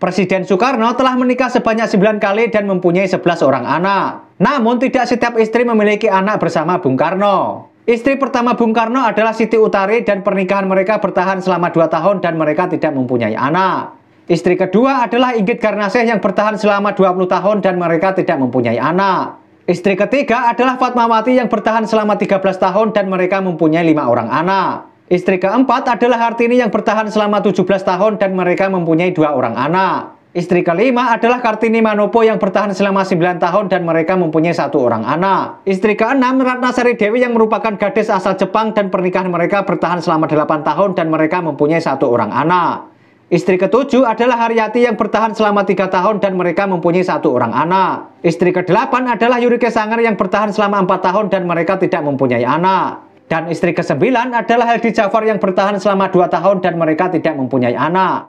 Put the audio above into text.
Presiden Soekarno telah menikah sebanyak 9 kali dan mempunyai 11 orang anak. Namun tidak setiap istri memiliki anak bersama Bung Karno. Istri pertama Bung Karno adalah Siti Utari dan pernikahan mereka bertahan selama 2 tahun dan mereka tidak mempunyai anak. Istri kedua adalah Inggit Karnaseh yang bertahan selama 20 tahun dan mereka tidak mempunyai anak. Istri ketiga adalah Fatmawati yang bertahan selama 13 tahun dan mereka mempunyai lima orang anak. Istri keempat adalah Kartini yang bertahan selama 17 tahun dan mereka mempunyai dua orang anak. Istri kelima adalah Kartini Manopo yang bertahan selama 9 tahun dan mereka mempunyai satu orang anak. Istri keenam Ratna Sari Dewi yang merupakan gadis asal Jepang dan pernikahan mereka bertahan selama 8 tahun dan mereka mempunyai satu orang anak. Istri ketujuh adalah Haryati yang bertahan selama 3 tahun dan mereka mempunyai satu orang anak. Istri kedelapan adalah Yurike Sangar yang bertahan selama 4 tahun dan mereka tidak mempunyai anak. Dan istri kesembilan adalah Heldi Jafar yang bertahan selama dua tahun dan mereka tidak mempunyai anak.